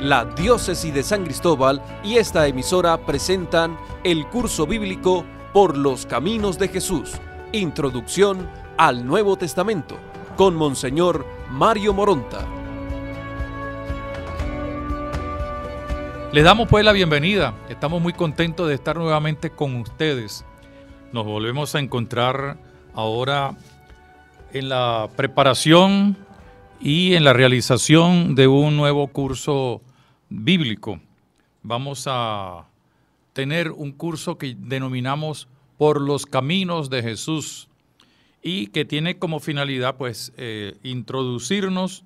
la Diócesis de San Cristóbal y esta emisora presentan el curso bíblico Por los Caminos de Jesús, Introducción al Nuevo Testamento, con Monseñor Mario Moronta. Les damos pues la bienvenida, estamos muy contentos de estar nuevamente con ustedes. Nos volvemos a encontrar ahora en la preparación y en la realización de un nuevo curso bíblico. Vamos a tener un curso que denominamos Por los Caminos de Jesús y que tiene como finalidad pues eh, introducirnos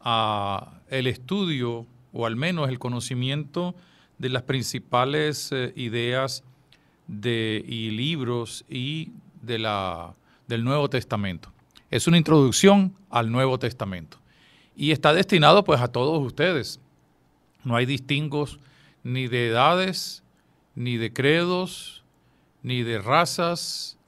a el estudio o al menos el conocimiento de las principales eh, ideas de, y libros y de la, del Nuevo Testamento. Es una introducción al Nuevo Testamento y está destinado pues a todos ustedes no hay distingos ni de edades, ni de credos, ni de razas,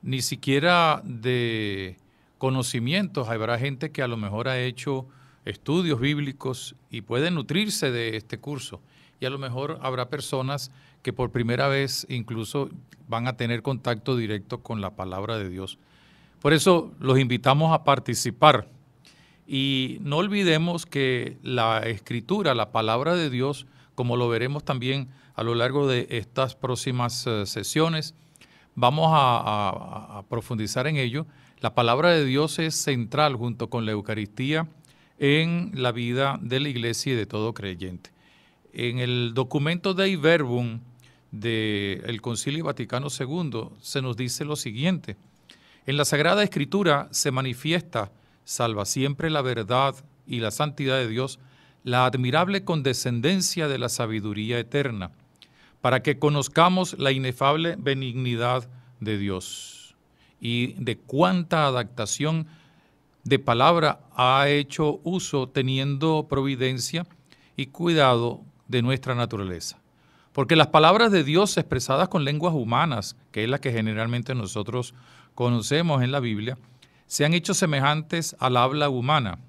ni siquiera de conocimientos. Habrá gente que a lo mejor ha hecho estudios bíblicos y puede nutrirse de este curso. Y a lo mejor habrá personas que por primera vez incluso van a tener contacto directo con la palabra de Dios. Por eso los invitamos a participar y no olvidemos que la escritura, la palabra de Dios, como lo veremos también a lo largo de estas próximas eh, sesiones, vamos a, profundizar en ello. La palabra de Dios es central junto con la Eucaristía en la vida de la iglesia y de todo creyente. En el documento de Verbum del Concilio Vaticano II se nos dice lo siguiente. En la Sagrada Escritura se manifiesta salva siempre la verdad y la santidad de Dios, la admirable condescendencia de la sabiduría eterna, para que conozcamos la inefable benignidad de Dios y de cuánta adaptación de palabra ha hecho uso teniendo providencia y cuidado de nuestra naturaleza. Porque las palabras de Dios expresadas con lenguas humanas, que es la que generalmente nosotros conocemos en la Biblia, se han hecho semejantes al habla humana,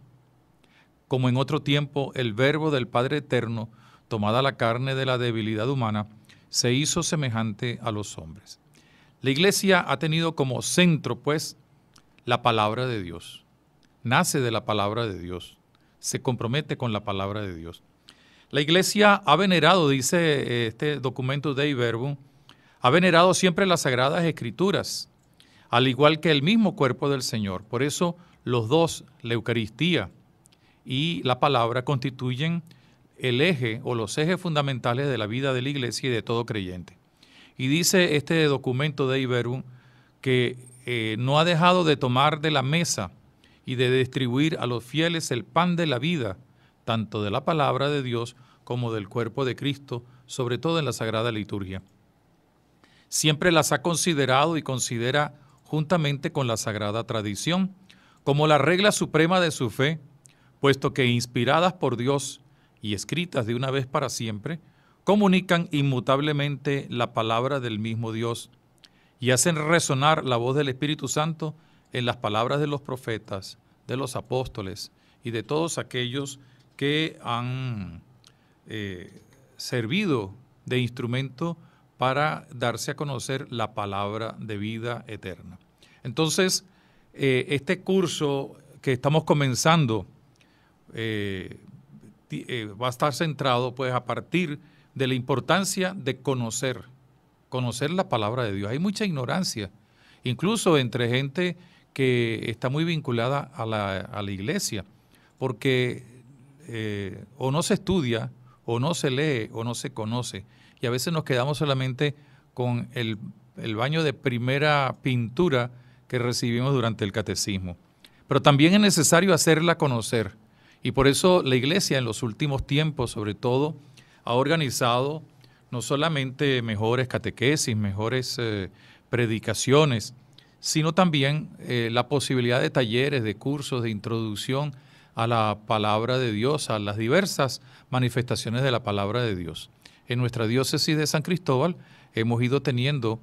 como en otro tiempo el verbo del Padre Eterno, tomada la carne de la debilidad humana, se hizo semejante a los hombres. La iglesia ha tenido como centro, pues, la palabra de Dios. Nace de la palabra de Dios, se compromete con la palabra de Dios. La iglesia ha venerado, dice eh, este documento de verbo ha venerado siempre las sagradas escrituras, al igual que el mismo cuerpo del Señor. Por eso los dos, la Eucaristía y la palabra, constituyen el eje o los ejes fundamentales de la vida de la iglesia y de todo creyente. Y dice este documento de Iberú que eh, no ha dejado de tomar de la mesa y de distribuir a los fieles el pan de la vida, tanto de la palabra de Dios como del cuerpo de Cristo, sobre todo en la Sagrada Liturgia. Siempre las ha considerado y considera juntamente con la sagrada tradición, como la regla suprema de su fe, puesto que inspiradas por Dios y escritas de una vez para siempre, comunican inmutablemente la palabra del mismo Dios y hacen resonar la voz del Espíritu Santo en las palabras de los profetas, de los apóstoles y de todos aquellos que han eh, servido de instrumento para darse a conocer la palabra de vida eterna. Entonces, eh, este curso que estamos comenzando eh, eh, va a estar centrado pues a partir de la importancia de conocer, conocer la palabra de Dios. Hay mucha ignorancia, incluso entre gente que está muy vinculada a la, iglesia, porque o no se estudia, o no se lee, o no se conoce. Y a veces nos quedamos solamente con el baño de primera pintura que recibimos durante el catecismo. Pero también es necesario hacerla conocer. Y por eso la Iglesia en los últimos tiempos, sobre todo, ha organizado no solamente mejores catequesis, mejores eh, predicaciones, sino también eh, la posibilidad de talleres, de cursos, de introducción a la palabra de Dios, a las diversas manifestaciones de la palabra de Dios. En nuestra diócesis de San Cristóbal hemos ido teniendo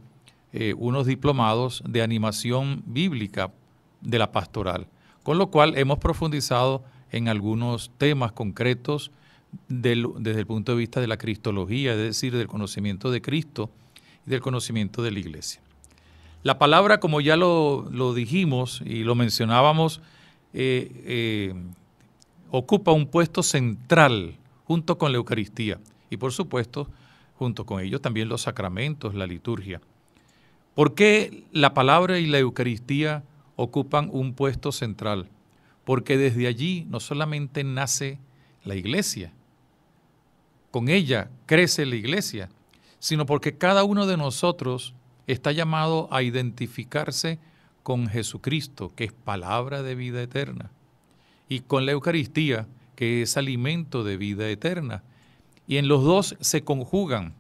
eh, unos diplomados de animación bíblica de la pastoral, con lo cual hemos profundizado en algunos temas concretos desde el punto de vista de la cristología, es decir, del conocimiento de Cristo y del conocimiento de la iglesia. La palabra, como ya lo, dijimos y lo mencionábamos, eh, eh, ocupa un puesto central junto con la Eucaristía y por supuesto junto con ellos también los sacramentos, la liturgia. ¿Por qué la palabra y la Eucaristía ocupan un puesto central? Porque desde allí no solamente nace la iglesia, con ella crece la iglesia, sino porque cada uno de nosotros está llamado a identificarse con Jesucristo, que es palabra de vida eterna, y con la Eucaristía, que es alimento de vida eterna. Y en los dos se conjugan,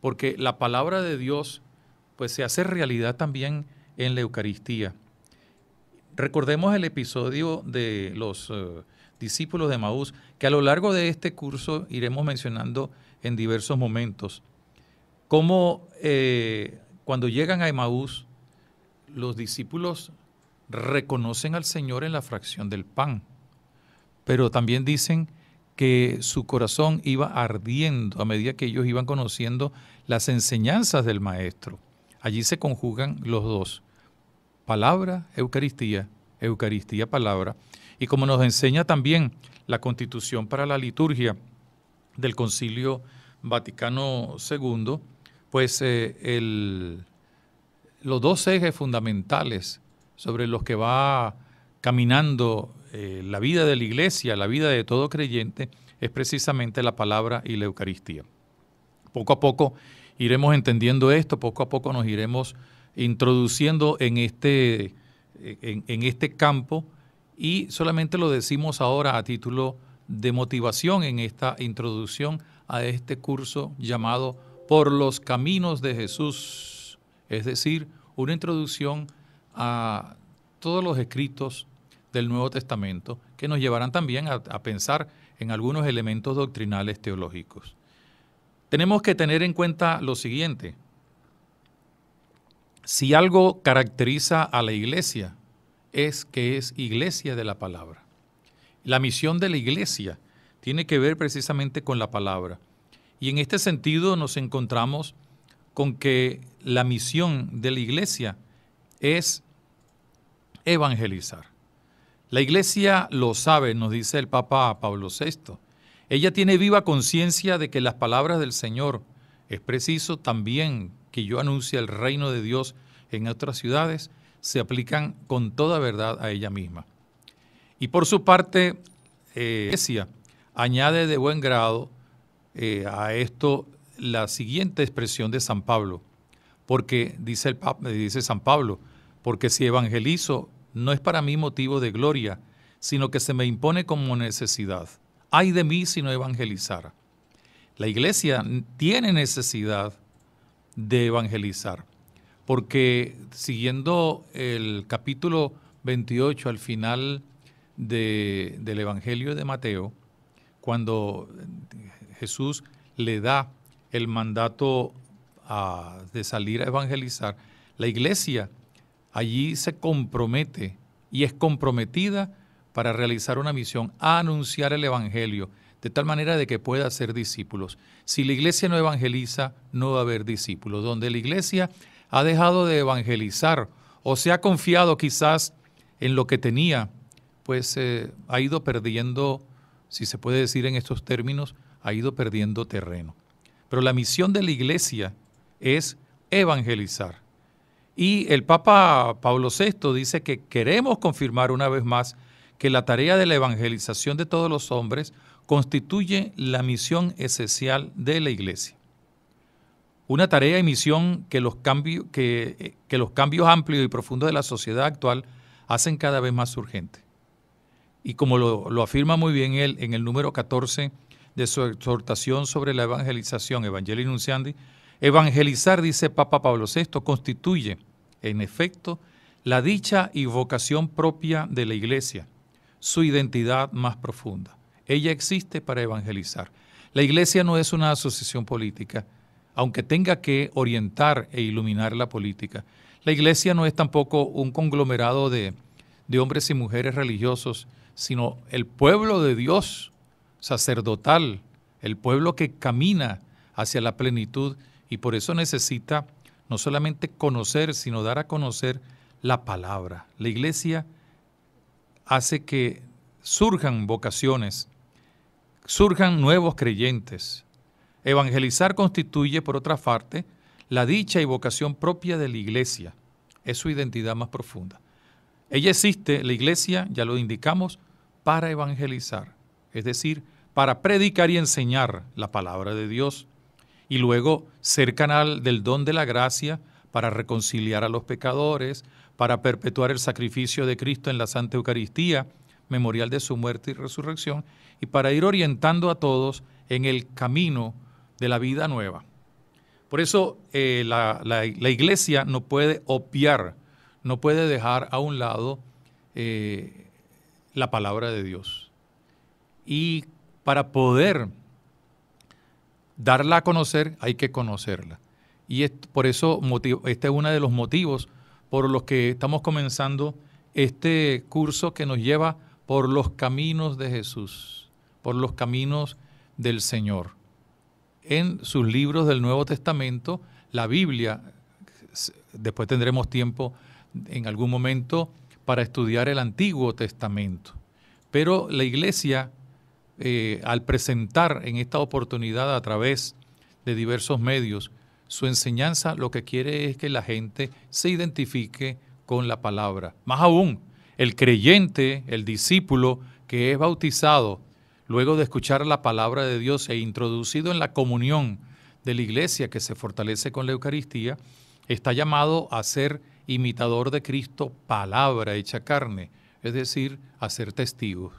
porque la palabra de Dios pues se hace realidad también en la Eucaristía. Recordemos el episodio de los eh, discípulos de Maús, que a lo largo de este curso iremos mencionando en diversos momentos. Cómo eh, cuando llegan a Maús los discípulos reconocen al Señor en la fracción del pan, pero también dicen que su corazón iba ardiendo a medida que ellos iban conociendo las enseñanzas del Maestro. Allí se conjugan los dos, palabra, Eucaristía, Eucaristía, palabra. Y como nos enseña también la constitución para la liturgia del Concilio Vaticano II, pues eh, los dos ejes fundamentales sobre los que va caminando eh, la vida de la iglesia, la vida de todo creyente, es precisamente la palabra y la Eucaristía. Poco a poco iremos entendiendo esto, poco a poco nos iremos introduciendo en este, en, este campo y solamente lo decimos ahora a título de motivación en esta introducción a este curso llamado Por los Caminos de Jesús, es decir, una introducción a todos los escritos del Nuevo Testamento que nos llevarán también a pensar en algunos elementos doctrinales teológicos tenemos que tener en cuenta lo siguiente. Si algo caracteriza a la iglesia es que es iglesia de la palabra. La misión de la iglesia tiene que ver precisamente con la palabra. Y en este sentido nos encontramos con que la misión de la iglesia es evangelizar. La iglesia lo sabe, nos dice el Papa Pablo VI, ella tiene viva conciencia de que las palabras del Señor es preciso también que yo anuncie el reino de Dios en otras ciudades, se aplican con toda verdad a ella misma. Y por su parte, eh, añade de buen grado eh, a esto la siguiente expresión de San Pablo, porque dice, dice San Pablo, porque si evangelizo no es para mí motivo de gloria, sino que se me impone como necesidad ay de mí si no La iglesia tiene necesidad de evangelizar, porque siguiendo el capítulo 28 al final del Evangelio de Mateo, cuando Jesús le da el mandato de salir a evangelizar, la iglesia allí se compromete y es comprometida para realizar una misión, a anunciar el Evangelio, de tal manera de que pueda hacer discípulos. Si la iglesia no evangeliza, no va a haber discípulos. Donde la iglesia ha dejado de evangelizar o se ha confiado quizás en lo que tenía, pues eh, ha ido perdiendo, si se puede decir en estos términos, ha ido perdiendo terreno. Pero la misión de la iglesia es evangelizar. Y el Papa Pablo VI dice que queremos confirmar una vez más que la tarea de la evangelización de todos los hombres constituye la misión esencial de la Iglesia. Una tarea y misión que los, cambios, eh, que, los cambios amplios y profundos de la sociedad actual hacen cada vez más urgente. Y como lo, afirma muy bien él en el número 14 de su exhortación sobre la evangelización, Evangelio Nunciandi, evangelizar, dice Papa Pablo VI, constituye, en efecto, la dicha y vocación propia de la Iglesia, su identidad más profunda. Ella existe para evangelizar. La iglesia no es una asociación política, aunque tenga que orientar e iluminar la política. La iglesia no es tampoco un conglomerado de, de hombres y mujeres religiosos, sino el pueblo de Dios sacerdotal, el pueblo que camina hacia la plenitud y por eso necesita no solamente conocer, sino dar a conocer la palabra. La iglesia hace que surjan vocaciones, surjan nuevos creyentes. Evangelizar constituye, por otra parte, la dicha y vocación propia de la iglesia. Es su identidad más profunda. Ella existe, la iglesia, ya lo indicamos, para evangelizar, es decir, para predicar y enseñar la palabra de Dios, y luego ser canal del don de la gracia para reconciliar a los pecadores, para perpetuar el sacrificio de Cristo en la Santa Eucaristía, memorial de su muerte y resurrección, y para ir orientando a todos en el camino de la vida nueva. Por eso eh, la, iglesia no puede obviar, no puede dejar a un lado eh, la palabra de Dios. Y para poder darla a conocer hay que conocerla. Y por eso este es uno de los motivos por los que estamos comenzando este curso que nos lleva por los caminos de Jesús, por los caminos del Señor. En sus libros del Nuevo Testamento, la Biblia, después tendremos tiempo en algún momento para estudiar el Antiguo Testamento. Pero la iglesia, eh, al presentar en esta oportunidad a través de diversos medios su enseñanza lo que quiere es que la gente se identifique con la palabra. Más aún, el creyente, el discípulo que es bautizado, luego de escuchar la palabra de Dios e introducido en la comunión de la iglesia que se fortalece con la Eucaristía, está llamado a ser imitador de Cristo, palabra hecha carne, es decir, a ser testigos.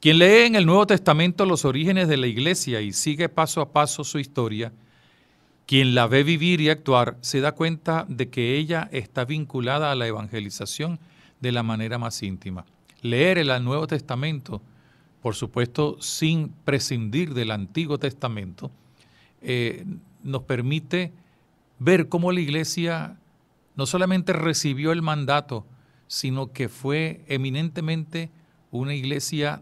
Quien lee en el Nuevo Testamento los orígenes de la iglesia y sigue paso a paso su historia, quien la ve vivir y actuar se da cuenta de que ella está vinculada a la evangelización de la manera más íntima. Leer el Nuevo Testamento, por supuesto sin prescindir del Antiguo Testamento, eh, nos permite ver cómo la iglesia no solamente recibió el mandato, sino que fue eminentemente una iglesia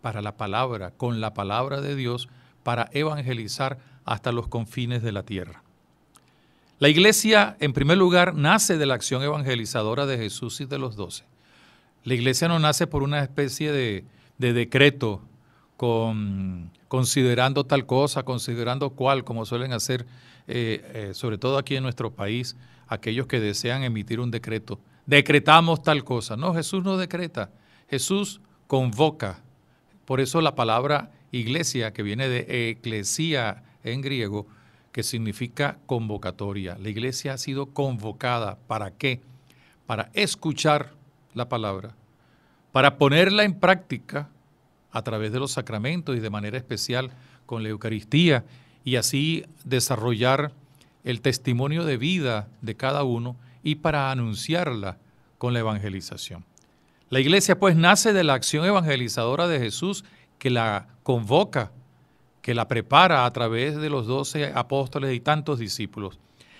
para la palabra, con la palabra de Dios, para evangelizar hasta los confines de la tierra. La iglesia, en primer lugar, nace de la acción evangelizadora de Jesús y de los doce. La iglesia no nace por una especie de, de decreto con, considerando tal cosa, considerando cual, como suelen hacer, eh, eh, sobre todo aquí en nuestro país, aquellos que desean emitir un decreto. Decretamos tal cosa. No, Jesús no decreta. Jesús convoca. Por eso la palabra iglesia, que viene de eclesia en griego, que significa convocatoria. La iglesia ha sido convocada. ¿Para qué? Para escuchar la palabra, para ponerla en práctica a través de los sacramentos y de manera especial con la Eucaristía y así desarrollar el testimonio de vida de cada uno y para anunciarla con la evangelización. La iglesia pues nace de la acción evangelizadora de Jesús que la convoca que la prepara a través de los doce apóstoles y tantos discípulos.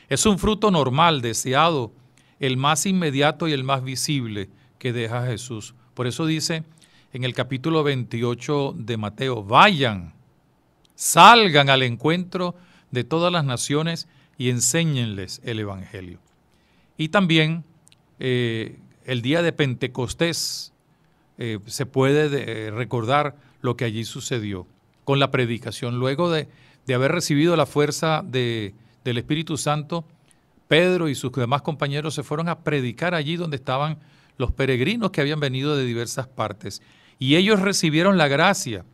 Es un fruto normal, deseado, el más inmediato y el más visible que deja Jesús. Por eso dice en el capítulo 28 de Mateo, vayan, salgan al encuentro de todas las naciones y enséñenles el Evangelio. Y también eh, el día de Pentecostés eh, se puede eh, recordar lo que allí sucedió con la predicación. Luego de, de haber recibido la fuerza de, del Espíritu Santo, Pedro y sus demás compañeros se fueron a predicar allí donde estaban los peregrinos que habían venido de diversas partes. Y ellos recibieron la gracia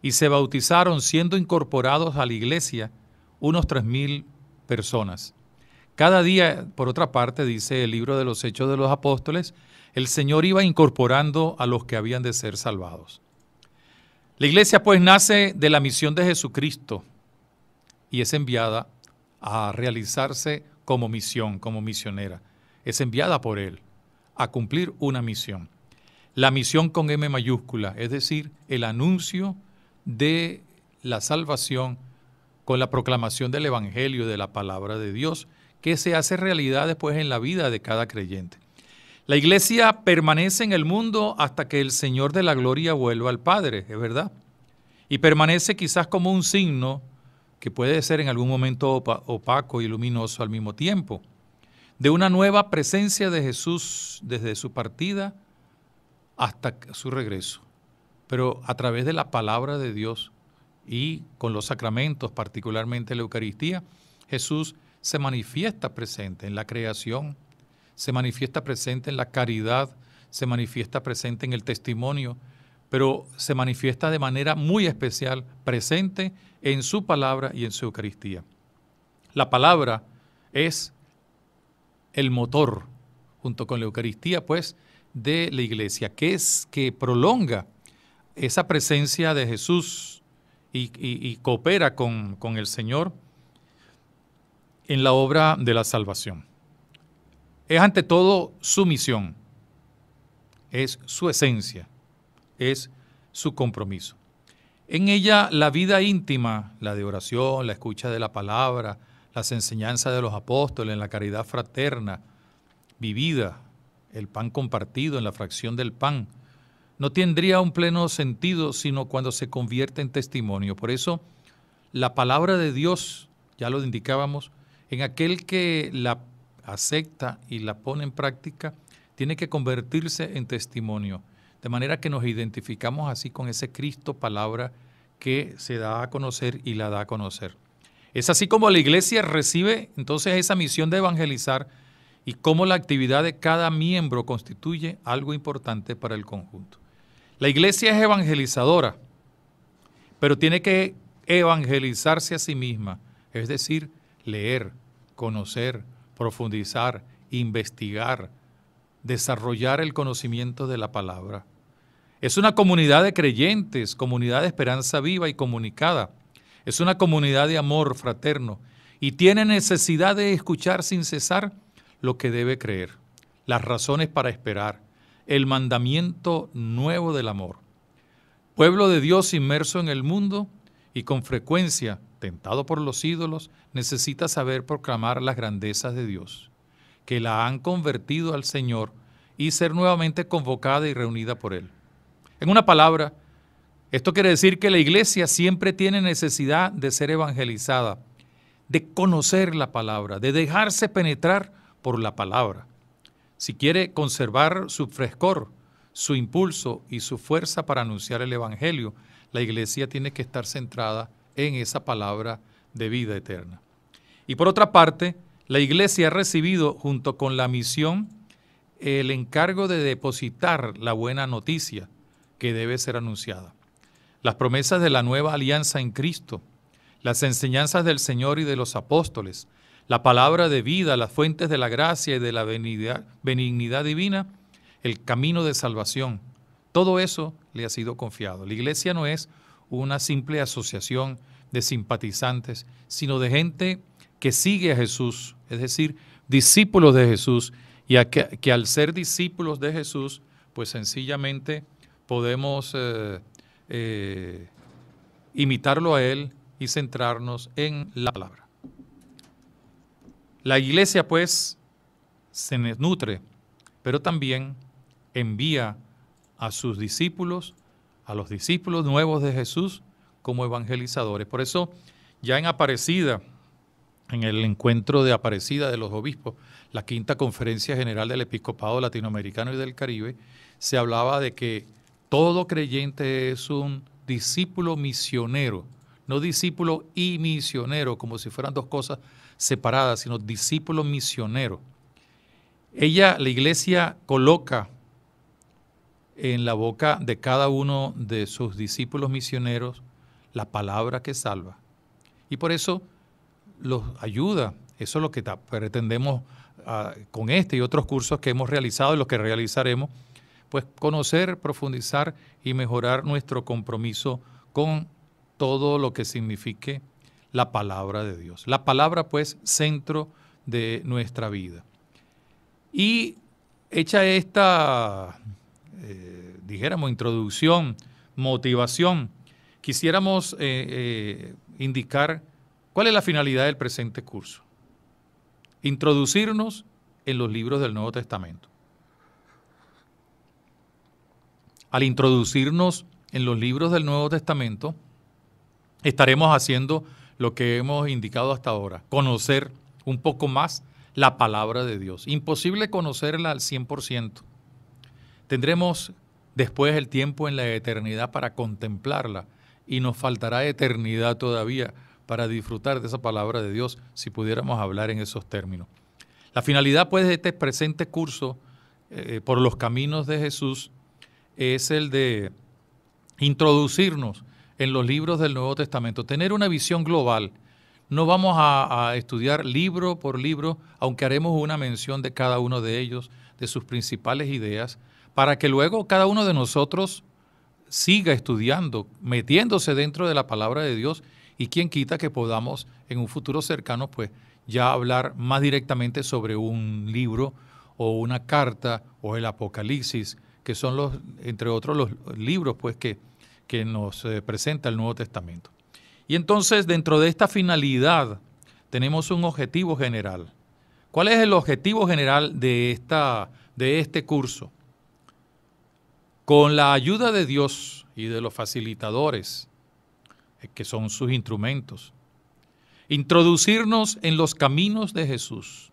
y se bautizaron siendo incorporados a la iglesia unos 3.000 personas. Cada día, por otra parte, dice el libro de los Hechos de los Apóstoles, el Señor iba incorporando a los que habían de ser salvados. La iglesia pues nace de la misión de Jesucristo y es enviada a realizarse como misión, como misionera. Es enviada por Él a cumplir una misión. La misión con M mayúscula, es decir, el anuncio de la salvación con la proclamación del Evangelio de la palabra de Dios, que se hace realidad después pues, en la vida de cada creyente. La iglesia permanece en el mundo hasta que el Señor de la gloria vuelva al Padre, es verdad. Y permanece quizás como un signo que puede ser en algún momento opaco y luminoso al mismo tiempo, de una nueva presencia de Jesús desde su partida hasta su regreso, pero a través de la palabra de Dios y con los sacramentos, particularmente la Eucaristía, Jesús se manifiesta presente en la creación, se manifiesta presente en la caridad, se manifiesta presente en el testimonio, pero se manifiesta de manera muy especial, presente en su palabra y en su Eucaristía. La palabra es el motor, junto con la Eucaristía, pues, de la iglesia, que es que prolonga esa presencia de Jesús y, coopera con el Señor en la obra de la salvación es ante todo su misión, es su esencia, es su compromiso. En ella la vida íntima, la de oración, la escucha de la palabra, las enseñanzas de los apóstoles, en la caridad fraterna, vivida, el pan compartido en la fracción del pan, no tendría un pleno sentido sino cuando se convierte en testimonio. Por eso, la palabra de Dios, ya lo indicábamos, en aquel que la acepta y la pone en práctica, tiene que convertirse en testimonio. De manera que nos identificamos así con ese Cristo palabra que se da a conocer y la da a conocer. Es así como la iglesia recibe entonces esa misión de evangelizar y cómo la actividad de cada miembro constituye algo importante para el conjunto. La iglesia es evangelizadora, pero tiene que evangelizarse a sí misma, es decir, leer, conocer, profundizar, investigar, desarrollar el conocimiento de la palabra. Es una comunidad de creyentes, comunidad de esperanza viva y comunicada. Es una comunidad de amor fraterno y tiene necesidad de escuchar sin cesar lo que debe creer, las razones para esperar, el mandamiento nuevo del amor. Pueblo de Dios inmerso en el mundo y con frecuencia tentado por los ídolos, necesita saber proclamar las grandezas de Dios, que la han convertido al Señor y ser nuevamente convocada y reunida por Él. En una palabra, esto quiere decir que la iglesia siempre tiene necesidad de ser evangelizada, de conocer la palabra, de dejarse penetrar por la palabra. Si quiere conservar su frescor, su impulso y su fuerza para anunciar el Evangelio, la iglesia tiene que estar centrada en esa palabra de vida eterna. Y por otra parte, la Iglesia ha recibido junto con la misión el encargo de depositar la buena noticia que debe ser anunciada. Las promesas de la nueva alianza en Cristo, las enseñanzas del Señor y de los apóstoles, la palabra de vida, las fuentes de la gracia y de la benignidad, benignidad divina, el camino de salvación, todo eso le ha sido confiado. La iglesia no es una simple asociación de simpatizantes, sino de gente que sigue a Jesús, es decir, discípulos de Jesús, y que, al ser discípulos de Jesús, pues sencillamente podemos eh, eh, imitarlo a Él y centrarnos en la palabra. La iglesia pues se nutre, pero también envía a sus discípulos a los discípulos nuevos de Jesús como evangelizadores. Por eso, ya en Aparecida, en el encuentro de Aparecida de los obispos, la quinta conferencia general del episcopado latinoamericano y del Caribe, se hablaba de que todo creyente es un discípulo misionero, no discípulo y misionero, como si fueran dos cosas separadas, sino discípulo misionero. Ella, la iglesia, coloca en la boca de cada uno de sus discípulos misioneros la palabra que salva. Y por eso los ayuda. Eso es lo que pretendemos ah, con este y otros cursos que hemos realizado y los que realizaremos, pues conocer, profundizar y mejorar nuestro compromiso con todo lo que signifique la palabra de Dios. La palabra pues centro de nuestra vida. Y hecha esta dijéramos, introducción, motivación, quisiéramos eh, eh, indicar cuál es la finalidad del presente curso. Introducirnos en los libros del Nuevo Testamento. Al introducirnos en los libros del Nuevo Testamento, estaremos haciendo lo que hemos indicado hasta ahora, conocer un poco más la palabra de Dios. Imposible conocerla al 100%. Tendremos después el tiempo en la eternidad para contemplarla y nos faltará eternidad todavía para disfrutar de esa palabra de Dios si pudiéramos hablar en esos términos. La finalidad pues de este presente curso eh, eh, por los caminos de Jesús es el de introducirnos en los libros del Nuevo Testamento, tener una visión global. No vamos a estudiar libro por libro, aunque haremos una mención de cada uno de ellos, de sus principales ideas, para que luego cada uno de nosotros siga estudiando, metiéndose dentro de la palabra de Dios y quien quita que podamos en un futuro cercano pues ya hablar más directamente sobre un libro o una carta o el Apocalipsis, que son los, entre otros, los libros pues que, que nos eh, presenta el Nuevo Testamento. Y entonces dentro de esta finalidad tenemos un objetivo general. ¿Cuál es el objetivo general de, esta, de este curso? con la ayuda de Dios y de los facilitadores, eh, que son sus instrumentos, introducirnos en los caminos de Jesús,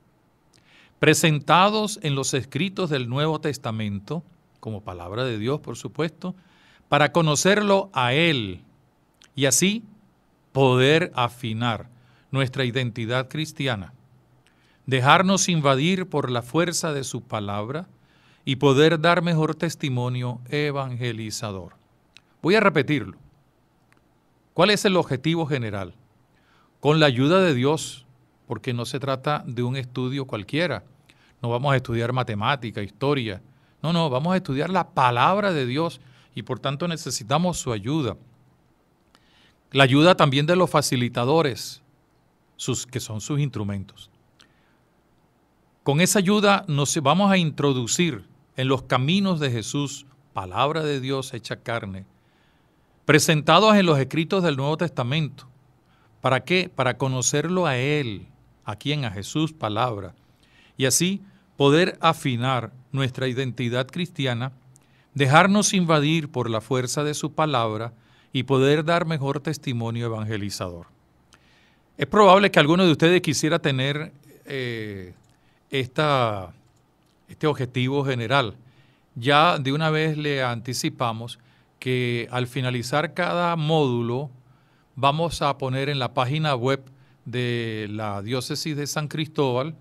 presentados en los escritos del Nuevo Testamento, como palabra de Dios, por supuesto, para conocerlo a Él y así poder afinar nuestra identidad cristiana, dejarnos invadir por la fuerza de su palabra, y poder dar mejor testimonio evangelizador. Voy a repetirlo. ¿Cuál es el objetivo general? Con la ayuda de Dios, porque no se trata de un estudio cualquiera. No vamos a estudiar matemática, historia. No, no, vamos a estudiar la palabra de Dios y por tanto necesitamos su ayuda. La ayuda también de los facilitadores, sus, que son sus instrumentos. Con esa ayuda nos vamos a introducir en los caminos de Jesús, palabra de Dios hecha carne, presentados en los escritos del Nuevo Testamento. ¿Para qué? Para conocerlo a Él, a quien, a Jesús, palabra, y así poder afinar nuestra identidad cristiana, dejarnos invadir por la fuerza de su palabra y poder dar mejor testimonio evangelizador. Es probable que alguno de ustedes quisiera tener eh, esta este objetivo general. Ya de una vez le anticipamos que al finalizar cada módulo vamos a poner en la página web de la diócesis de San Cristóbal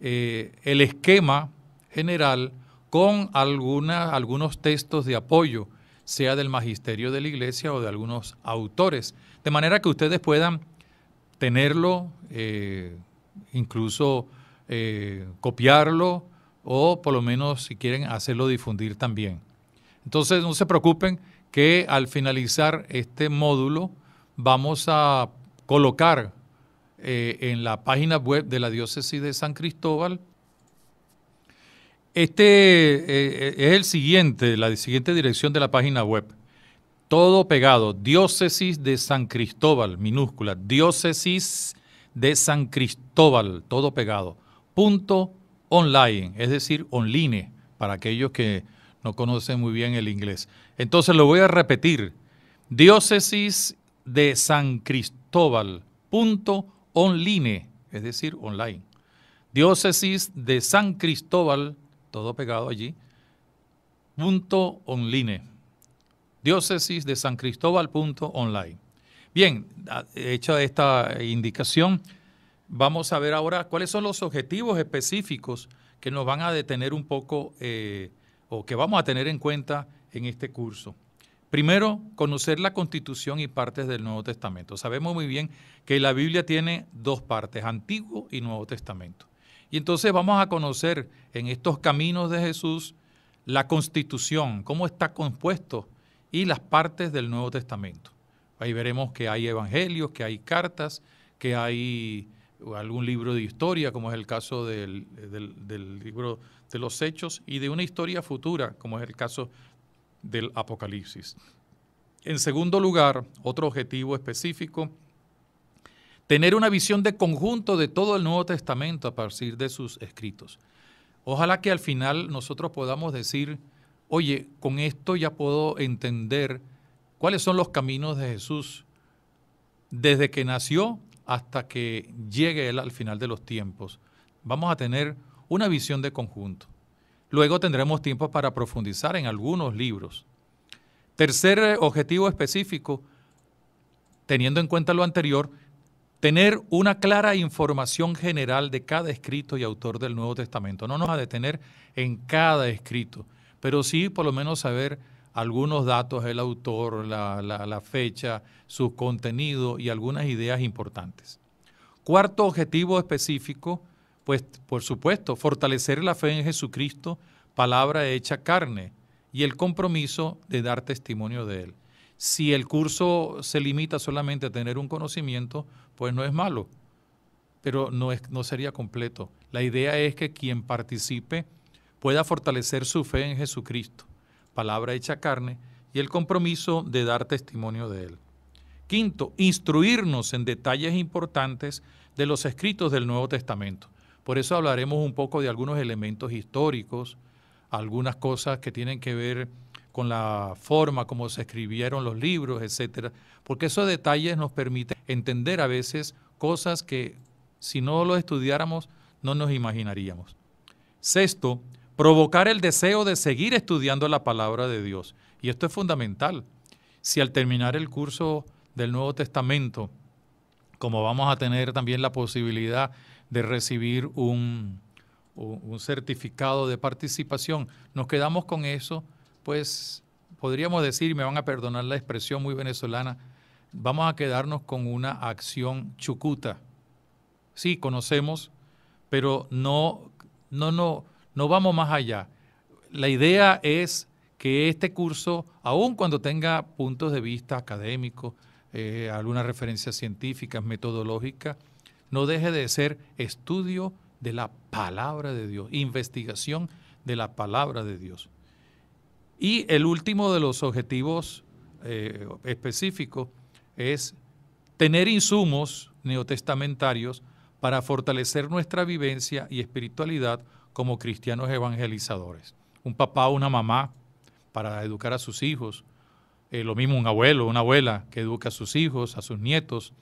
eh, el esquema general con algunos textos de apoyo, sea del magisterio de la iglesia o de algunos autores, de manera que ustedes puedan tenerlo, eh, incluso eh, copiarlo, o por lo menos si quieren hacerlo difundir también. Entonces no se preocupen que al finalizar este módulo vamos a colocar eh, en la página web de la diócesis de San Cristóbal este eh, eh, es el siguiente, la siguiente dirección de la página web. Todo pegado, diócesis de San Cristóbal, minúscula, diócesis de San Cristóbal, todo pegado, punto online, es decir, online, para aquellos que no conocen muy bien el inglés. Entonces lo voy a repetir, diócesis de San Cristóbal, punto online, es decir, online. Diócesis de San Cristóbal, todo pegado allí, punto online. Diócesis de San Cristóbal, punto online. Bien, ah, hecha esta indicación, Vamos a ver ahora cuáles son los objetivos específicos que nos van a detener un poco eh, o que vamos a tener en cuenta en este curso. Primero, conocer la constitución y partes del Nuevo Testamento. Sabemos muy bien que la Biblia tiene dos partes, Antiguo y Nuevo Testamento. Y entonces vamos a conocer en estos caminos de Jesús la constitución, cómo está compuesto y las partes del Nuevo Testamento. Ahí veremos que hay evangelios, que hay cartas, que hay o algún libro de historia, como es el caso del, del libro de los Hechos, y de una historia futura, como es el caso del Apocalipsis. En segundo lugar, otro objetivo específico, tener una visión de conjunto de todo el Nuevo Testamento a partir de sus escritos. Ojalá que al final nosotros podamos decir, oye, con esto ya puedo entender cuáles son los caminos de Jesús desde que nació hasta que llegue Él al final de los tiempos, vamos a tener una visión de conjunto. Luego tendremos tiempo para profundizar en algunos libros. Tercer eh, objetivo específico, teniendo en cuenta lo anterior, tener una clara información general de cada escrito y autor del Nuevo Testamento. No nos va a detener en cada escrito, pero sí por lo menos saber algunos datos el autor, la, fecha, su contenido y algunas ideas importantes. Cuarto objetivo específico, pues por supuesto, fortalecer la fe en Jesucristo, palabra hecha carne, y el compromiso de dar testimonio de Él. Si el curso se limita solamente a tener un conocimiento, pues no es malo, pero no, es, no sería completo. La idea es que quien participe pueda fortalecer su fe en Jesucristo palabra hecha carne, y el compromiso de dar testimonio de él. Quinto, instruirnos en detalles importantes de los escritos del Nuevo Testamento. Por eso hablaremos un poco de algunos elementos históricos, algunas cosas que tienen que ver con la forma como se escribieron los libros, etcétera, porque esos detalles nos permiten entender a veces cosas que si no lo estudiáramos no nos imaginaríamos. Sexto, provocar el deseo de seguir estudiando la palabra de Dios. Y esto es fundamental. Si al terminar el curso del Nuevo Testamento, como vamos a tener también la posibilidad de recibir un, certificado de participación, nos quedamos con eso, pues podríamos decir, me van a perdonar la expresión muy venezolana, vamos a quedarnos con una acción chucuta. Sí, conocemos, pero no, no, no, no vamos más allá. La idea es que este curso, aun cuando tenga puntos de vista académicos, eh, algunas referencias científicas, metodológicas, no deje de ser estudio de la palabra de Dios, investigación de la palabra de Dios. Y el último de los objetivos eh, específicos es tener insumos neotestamentarios para fortalecer nuestra vivencia y espiritualidad como cristianos evangelizadores. Un papá o una mamá para educar a sus hijos, eh, lo mismo un abuelo, una abuela que educa a sus hijos, a sus nietos,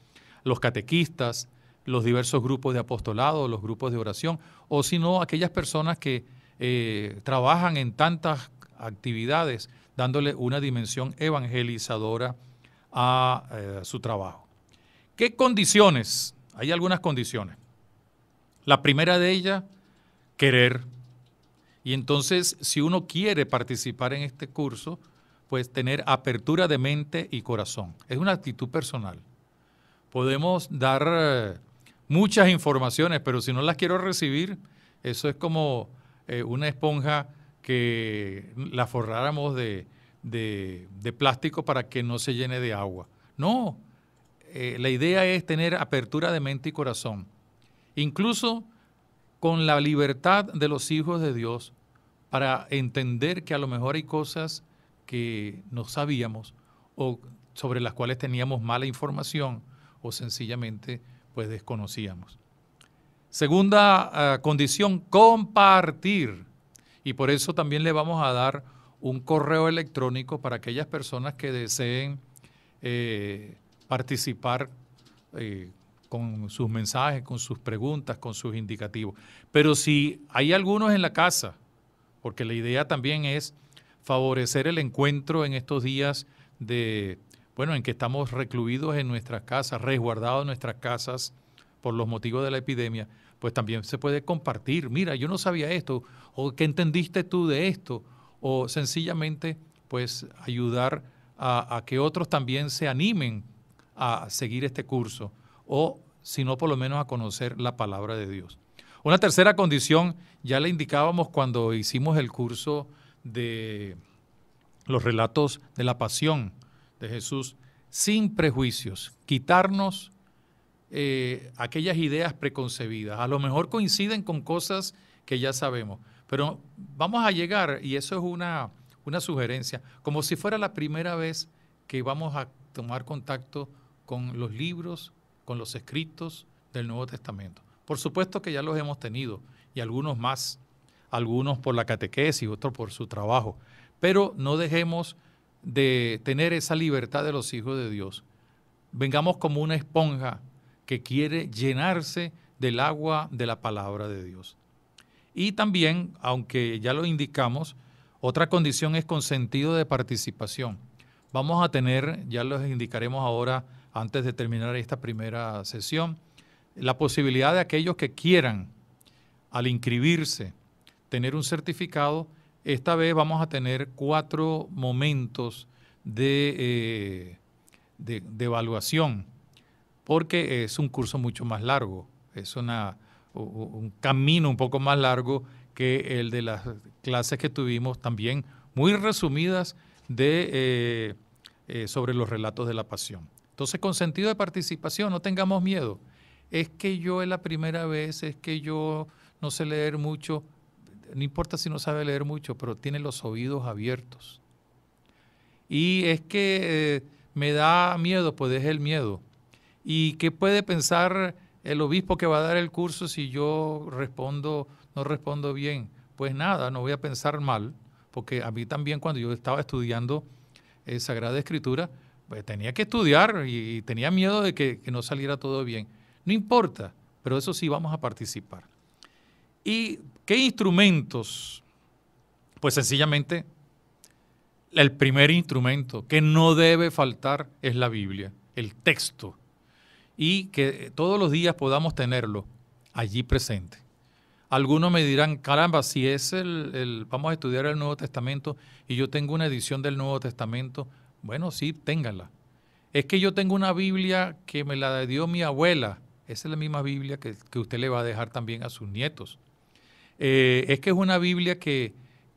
los catequistas, los diversos grupos de apostolado, los grupos de oración, o si no, aquellas personas que eh, trabajan en tantas actividades dándole una dimensión evangelizadora a eh, su trabajo. ¿Qué condiciones? Hay algunas condiciones. La primera de ellas querer. Y entonces, si uno quiere participar en este curso, pues tener apertura de mente y corazón. Es una actitud personal. Podemos dar eh, muchas informaciones, pero si no las quiero recibir, eso es como eh, una esponja que la forráramos de, plástico para que no se llene de agua. No, eh, la idea es tener apertura de mente y corazón. Incluso con la libertad de los hijos de Dios para entender que a lo mejor hay cosas que no sabíamos o sobre las cuales teníamos mala información o sencillamente pues desconocíamos. Segunda ah, condición, compartir. Y por eso también le vamos a dar un correo electrónico para aquellas personas que deseen eh, participar eh, con sus mensajes, con sus preguntas, con sus indicativos. Pero si hay algunos en la casa, porque la idea también es favorecer el encuentro en estos días de, bueno, en que estamos recluidos en nuestras casas, resguardados en nuestras casas por los motivos de la epidemia, pues también se puede compartir. Mira, yo no sabía esto, o qué entendiste tú de esto, o sencillamente, pues ayudar a, a que otros también se animen a seguir este curso o si no por lo menos a conocer la palabra de Dios. Una tercera condición, ya la indicábamos cuando hicimos el curso de los relatos de la pasión de Jesús, sin prejuicios, quitarnos eh, aquellas ideas preconcebidas. A lo mejor coinciden con cosas que ya sabemos, pero vamos a llegar, y eso es una, una sugerencia, como si fuera la primera vez que vamos a tomar contacto con los libros, con los escritos del Nuevo Testamento. Por supuesto que ya los hemos tenido y algunos más, algunos por la catequesis, otros por su trabajo, pero no dejemos de tener esa libertad de los hijos de Dios. Vengamos como una esponja que quiere llenarse del agua de la palabra de Dios. Y también, aunque ya lo indicamos, otra condición es con sentido de participación. Vamos a tener, ya los indicaremos ahora, antes de terminar esta primera sesión, la posibilidad de aquellos que quieran, al inscribirse, tener un certificado, esta vez vamos a tener cuatro momentos de, eh, de, evaluación, porque es un curso mucho más largo, es un camino un poco más largo que el de las clases que tuvimos también muy resumidas de, eh, eh, sobre los relatos de la pasión. Entonces, con sentido de participación, no tengamos miedo. Es que yo es la primera vez, es que yo no sé leer mucho. No importa si no sabe leer mucho, pero tiene los oídos abiertos. Y es que eh, me da miedo, pues es el miedo. ¿Y qué puede pensar el obispo que va a dar el curso si yo respondo, no respondo bien? Pues nada, no voy a pensar mal, porque a mí también cuando yo estaba estudiando eh, Sagrada Escritura, pues, tenía que estudiar y, tenía miedo de que, no saliera todo bien. No importa, pero eso sí vamos a participar. ¿Y qué instrumentos? Pues sencillamente, el primer instrumento que no debe faltar es la Biblia, el texto, y que todos los días podamos tenerlo allí presente. Algunos me dirán, caramba, si es el, vamos a estudiar el Nuevo Testamento y yo tengo una edición del Nuevo Testamento, bueno, sí, téngala. Es que yo tengo una Biblia que me la dio mi abuela. Esa es la misma Biblia que, usted le va a dejar también a sus nietos. Eh, es que es una Biblia que,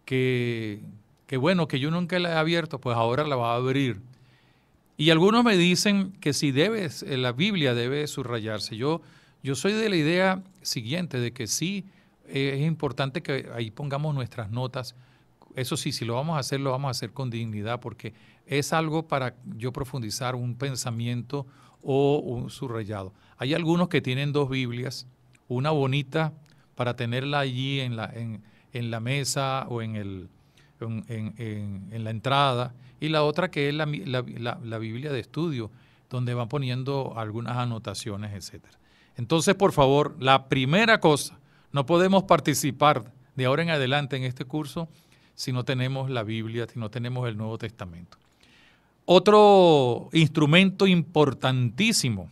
que, bueno, que yo nunca la he abierto, pues ahora la va a abrir. Y algunos me dicen que si debes, eh, la Biblia debe subrayarse. Yo, yo soy de la idea siguiente, de que sí eh, es importante que ahí pongamos nuestras notas. Eso sí, si lo vamos a hacer, lo vamos a hacer con dignidad, porque es algo para yo profundizar un pensamiento o un subrayado. Hay algunos que tienen dos Biblias, una bonita para tenerla allí en la, mesa o en, la entrada, y la otra que es la, la Biblia de estudio, donde van poniendo algunas anotaciones, etc. Entonces, por favor, la primera cosa, no podemos participar de ahora en adelante en este curso si no tenemos la Biblia, si no tenemos el Nuevo Testamento. Otro instrumento importantísimo,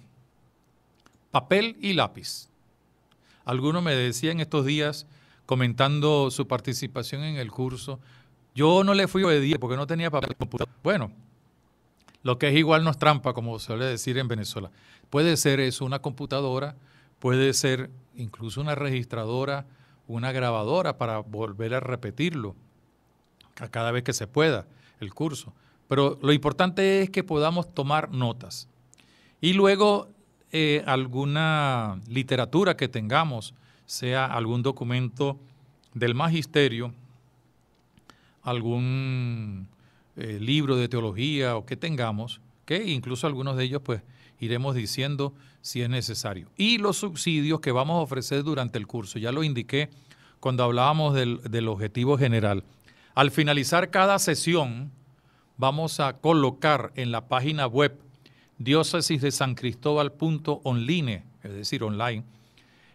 papel y lápiz. Algunos me decían estos días, comentando su participación en el curso, yo no le fui obediente porque no tenía papel. Bueno, lo que es igual no es trampa, como suele decir en Venezuela. Puede ser eso una computadora, puede ser incluso una registradora, una grabadora para volver a repetirlo cada vez que se pueda el curso. Pero lo importante es que podamos tomar notas. Y luego eh, alguna literatura que tengamos, sea algún documento del magisterio, algún eh, libro de teología o que tengamos, que incluso algunos de ellos pues iremos diciendo si es necesario. Y los subsidios que vamos a ofrecer durante el curso, ya lo indiqué cuando hablábamos del, del objetivo general. Al finalizar cada sesión, vamos a colocar en la página web diócesis de San es decir, online,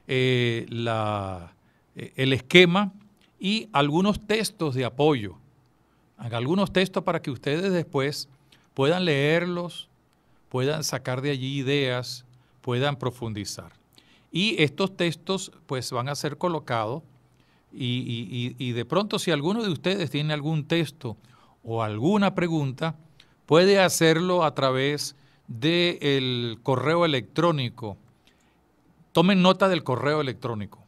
eh, eh, el esquema y algunos textos de apoyo. Algunos textos para que ustedes después puedan leerlos, puedan sacar de allí ideas, puedan profundizar. Y estos textos pues van a ser colocados y de pronto si alguno de ustedes tiene algún texto o alguna pregunta, puede hacerlo a través del correo electrónico. Tomen nota del correo electrónico.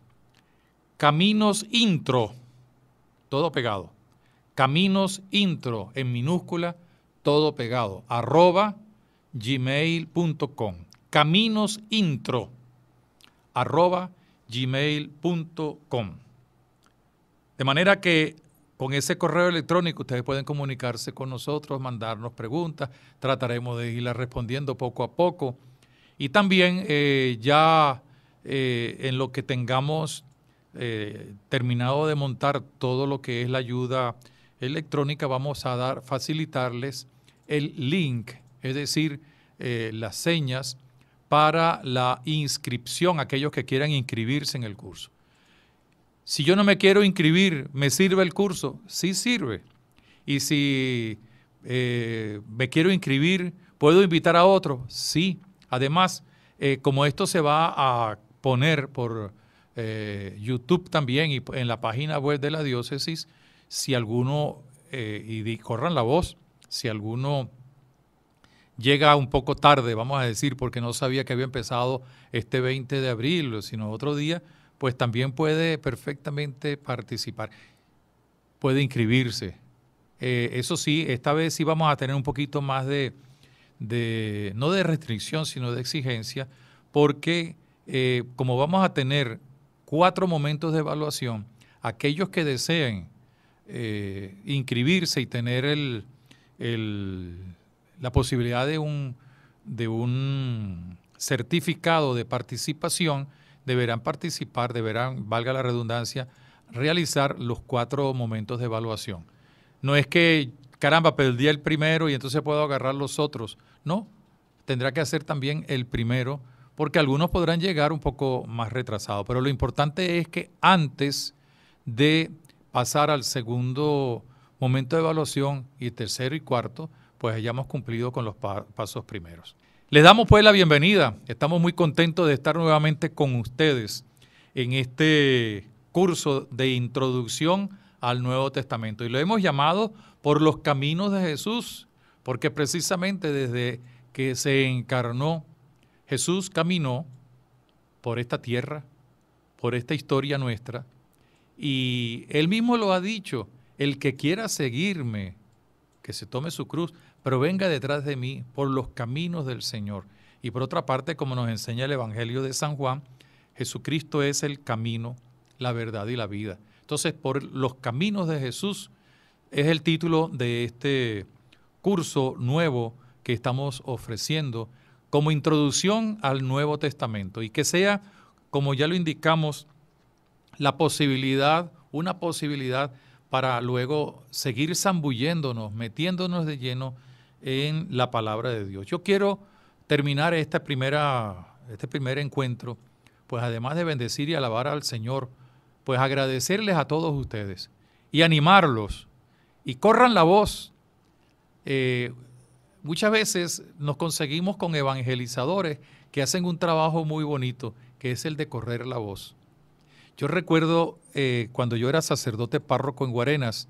Caminos intro, todo pegado. Caminos intro en minúscula, todo pegado. arroba gmail.com. Caminos intro arroba gmail.com. De manera que con ese correo electrónico ustedes pueden comunicarse con nosotros, mandarnos preguntas, trataremos de irlas respondiendo poco a poco. Y también eh, ya eh, en lo que tengamos eh, terminado de montar todo lo que es la ayuda electrónica, vamos a dar, facilitarles el link, es decir, las señas para la inscripción, aquellos que quieran inscribirse en el curso. Si yo no me quiero inscribir, ¿me sirve el curso? Sí sirve. Y si eh, me quiero inscribir, ¿puedo invitar a otro? Sí. Además, eh, como esto se va a poner por eh, YouTube también y en la página web de la diócesis, si alguno, y corran la voz, si alguno llega un poco tarde, vamos a decir, porque no sabía que había empezado este 20 de abril, sino otro día, pues también puede perfectamente participar, puede inscribirse. Eh, eso sí, esta vez sí vamos a tener un poquito más de, no de restricción, sino de exigencia, porque eh, como vamos a tener cuatro momentos de evaluación, aquellos que deseen eh, inscribirse y tener la posibilidad de de un certificado de participación, deberán participar, deberán, valga la redundancia, realizar los cuatro momentos de evaluación. No es que, caramba, perdí el primero y entonces puedo agarrar los otros. No, tendrá que hacer también el primero, porque algunos podrán llegar un poco más retrasados. Pero lo importante es que antes de pasar al segundo momento de evaluación y tercero y cuarto, pues hayamos cumplido con los pasos primeros. Les damos pues la bienvenida. Estamos muy contentos de estar nuevamente con ustedes en este curso de introducción al Nuevo Testamento. Y lo hemos llamado por los caminos de Jesús, porque precisamente desde que se encarnó, Jesús caminó por esta tierra, por esta historia nuestra. Y él mismo lo ha dicho, el que quiera seguirme, que se tome su cruz pero venga detrás de mí por los caminos del Señor. Y por otra parte, como nos enseña el Evangelio de San Juan, Jesucristo es el camino, la verdad y la vida. Entonces, por los caminos de Jesús es el título de este curso nuevo que estamos ofreciendo como introducción al Nuevo Testamento y que sea, como ya lo indicamos, la posibilidad, una posibilidad para luego seguir zambulléndonos, metiéndonos de lleno en la palabra de Dios. Yo quiero terminar esta primera, este primer encuentro, pues además de bendecir y alabar al Señor, pues agradecerles a todos ustedes y animarlos y corran la voz. Eh, muchas veces nos conseguimos con evangelizadores que hacen un trabajo muy bonito, que es el de correr la voz. Yo recuerdo eh, cuando yo era sacerdote párroco en Guarenas,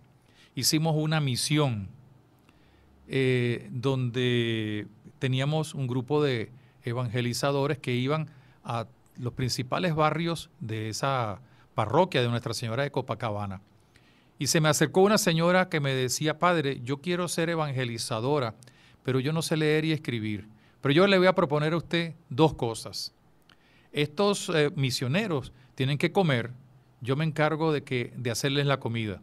hicimos una misión eh, donde teníamos un grupo de evangelizadores que iban a los principales barrios de esa parroquia de Nuestra Señora de Copacabana. Y se me acercó una señora que me decía, padre, yo quiero ser evangelizadora, pero yo no sé leer y escribir. Pero yo le voy a proponer a usted dos cosas. Estos eh, misioneros tienen que comer, yo me encargo de, que, de hacerles la comida.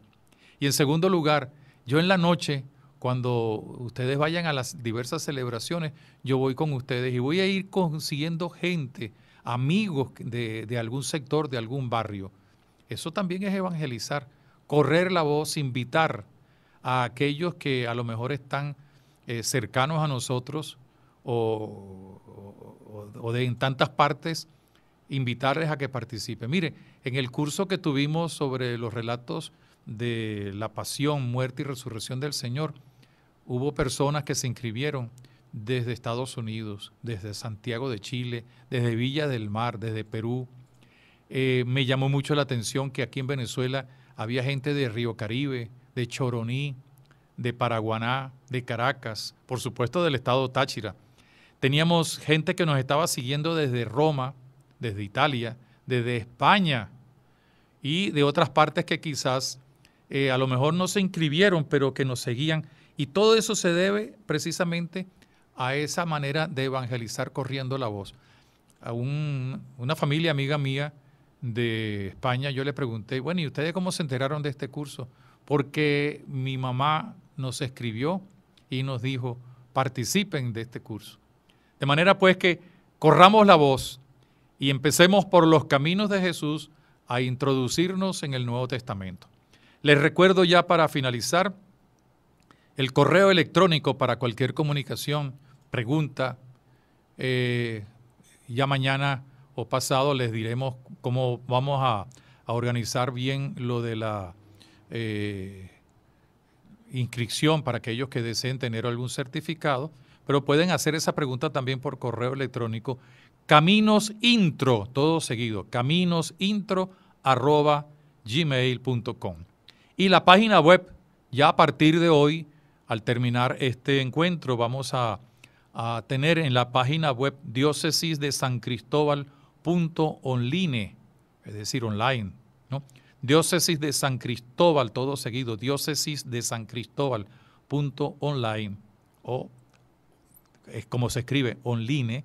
Y en segundo lugar, yo en la noche cuando ustedes vayan a las diversas celebraciones, yo voy con ustedes y voy a ir consiguiendo gente, amigos de, algún sector, de algún barrio. Eso también es evangelizar, correr la voz, invitar a aquellos que a lo mejor están eh, cercanos a nosotros o, o de en tantas partes, invitarles a que participen. Mire, en el curso que tuvimos sobre los relatos de la pasión, muerte y resurrección del Señor, Hubo personas que se inscribieron desde Estados Unidos, desde Santiago de Chile, desde Villa del Mar, desde Perú. Eh, me llamó mucho la atención que aquí en Venezuela había gente de Río Caribe, de Choroní, de Paraguaná, de Caracas, por supuesto del estado Táchira. Teníamos gente que nos estaba siguiendo desde Roma, desde Italia, desde España y de otras partes que quizás eh, a lo mejor no se inscribieron, pero que nos seguían y todo eso se debe precisamente a esa manera de evangelizar corriendo la voz. A una familia amiga mía de España, yo le pregunté, bueno, ¿y ustedes cómo se enteraron de este curso? Porque mi mamá nos escribió y nos dijo, participen de este curso. De manera pues que corramos la voz y empecemos por los caminos de Jesús a introducirnos en el Nuevo Testamento. Les recuerdo ya para finalizar el correo electrónico para cualquier comunicación, pregunta. Eh, ya mañana o pasado les diremos cómo vamos a, organizar bien lo de la eh, inscripción para aquellos que deseen tener algún certificado, pero pueden hacer esa pregunta también por correo electrónico. Caminos intro, todo seguido, caminosintro arroba gmail.com. Y la página web, ya a partir de hoy, al terminar este encuentro vamos a, tener en la página web diócesis de San Cristóbal es decir, online, ¿no? Diócesis de San Cristóbal, todo seguido, diócesis de San Cristóbal o es como se escribe, online,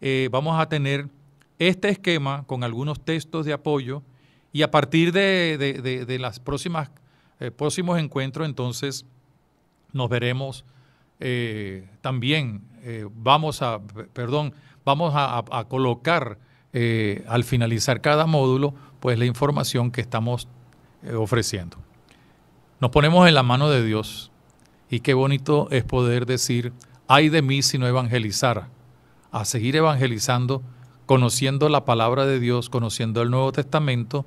eh, vamos a tener este esquema con algunos textos de apoyo y a partir de, los las próximas, eh, próximos encuentros, entonces, nos veremos eh, también, eh, vamos a, perdón, vamos a, colocar eh, al finalizar cada módulo, pues la información que estamos ofreciendo. Nos ponemos en la mano de Dios y qué bonito es poder decir, ay de mí si no evangelizara, a seguir evangelizando, conociendo la palabra de Dios, conociendo el Nuevo Testamento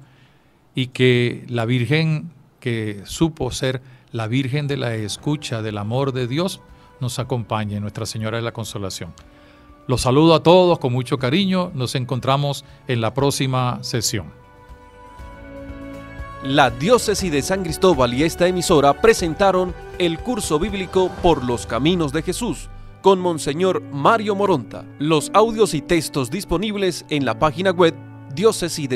y que la Virgen que supo ser la Virgen de la Escucha del Amor de Dios nos acompañe, Nuestra Señora de la Consolación. Los saludo a todos con mucho cariño, nos encontramos en la próxima sesión. La Diócesis de San Cristóbal y esta emisora presentaron el curso bíblico Por los Caminos de Jesús con Monseñor Mario Moronta. Los audios y textos disponibles en la página web diócesis